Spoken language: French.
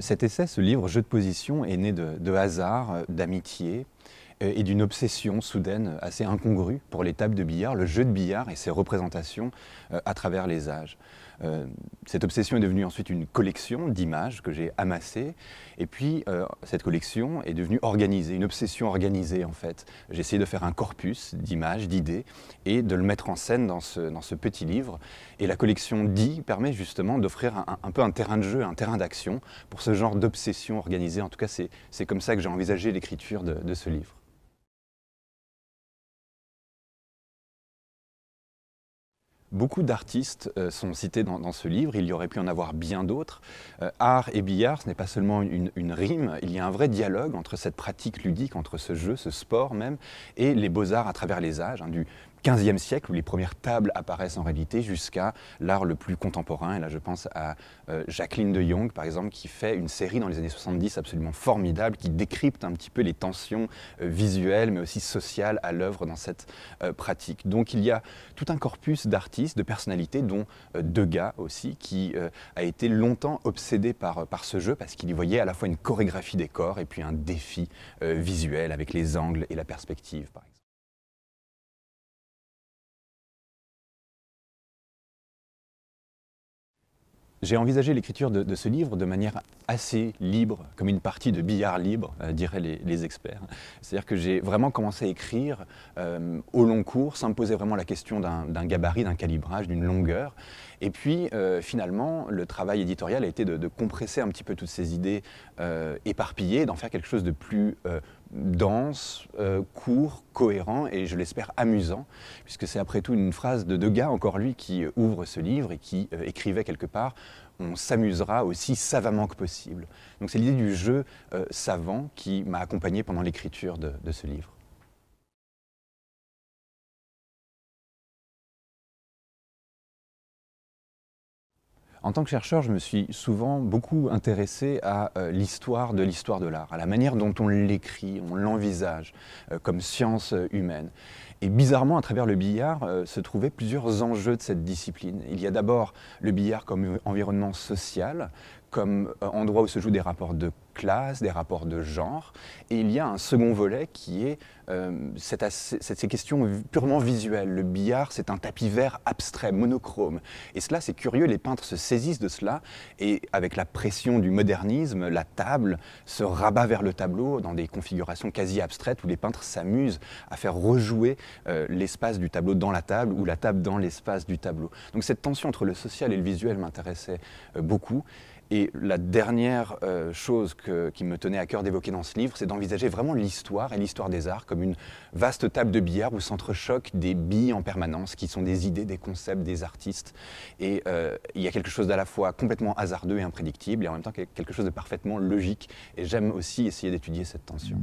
Cet essai, ce livre, Jeu de position, est né de, hasard, d'amitié, euh, et d'une obsession soudaine assez incongrue pour les tables de billard, le jeu de billard et ses représentations euh, à travers les âges. Euh, cette obsession est devenue ensuite une collection d'images que j'ai amassées, et puis cette collection est devenue organisée, une obsession organisée en fait. J'ai essayé de faire un corpus d'images, d'idées, et de le mettre en scène dans ce, petit livre. Et la collection dit permet justement d'offrir un, peu un terrain de jeu, un terrain d'action pour ce genre d'obsession organisée. En tout cas, c'est comme ça que j'ai envisagé l'écriture de, de ce livre. Beaucoup d'artistes euh, sont cités dans, ce livre, il y aurait pu en avoir bien d'autres. Euh, art et billard, ce n'est pas seulement une, rime, il y a un vrai dialogue entre cette pratique ludique, entre ce jeu, ce sport même, et les beaux-arts à travers les âges, hein, du 15e siècle où les premières tables apparaissent en réalité jusqu'à l'art le plus contemporain. Et là, je pense à euh, Jacqueline de Jong, par exemple, qui fait une série dans les années 70 absolument formidable, qui décrypte un petit peu les tensions visuelles, mais aussi sociales à l'œuvre dans cette pratique. Donc il y a tout un corpus d'artistes de personnalités, dont euh, Degas aussi, qui euh, a été longtemps obsédé par, euh, par ce jeu parce qu'il y voyait à la fois une chorégraphie des corps et puis un défi visuel avec les angles et la perspective, par exemple. J'ai envisagé l'écriture de, ce livre de manière assez libre, comme une partie de billard libre, euh, diraient les, experts. C'est-à-dire que j'ai vraiment commencé à écrire euh, au long cours, sans me poser vraiment la question d'un gabarit, d'un calibrage, d'une longueur. Et puis, euh, finalement, le travail éditorial a été de, de, compresser un petit peu toutes ces idées éparpillées, d'en faire quelque chose de plus dense, euh, court, cohérent et je l'espère amusant, puisque c'est après tout une phrase de Degas, encore lui, qui euh, ouvre ce livre et qui euh, écrivait quelque part on s'amusera aussi savamment que possible. Donc c'est l'idée du jeu savant qui m'a accompagné pendant l'écriture de ce livre. En tant que chercheur, je me suis souvent beaucoup intéressé à euh, l'histoire de l'histoire de l'art, à la manière dont on l'écrit, on l'envisage euh, comme science euh, humaine. Et bizarrement, à travers le billard, se trouvaient plusieurs enjeux de cette discipline. Il y a d'abord le billard comme environnement social, comme euh, endroit où se jouent des rapports de classe, des rapports de genre. Et il y a un second volet qui est euh, ces questions purement visuelles. Le billard, c'est un tapis vert abstrait, monochrome. Et cela, c'est curieux, les peintres se saisissent de cela et avec la pression du modernisme, la table se rabat vers le tableau dans des configurations quasi abstraites où les peintres s'amusent à faire rejouer euh, l'espace du tableau dans la table ou la table dans l'espace du tableau. Donc cette tension entre le social et le visuel m'intéressait beaucoup. Et la dernière euh, chose qui me tenait à cœur d'évoquer dans ce livre, c'est d'envisager vraiment l'histoire et l'histoire des arts comme une vaste table de billard où s'entrechoquent des billes en permanence, qui sont des idées, des concepts, des artistes. Et euh, il y a quelque chose d'à la fois complètement hasardeux et imprédictible, et en même temps quelque chose de parfaitement logique. Et j'aime aussi essayer d'étudier cette tension.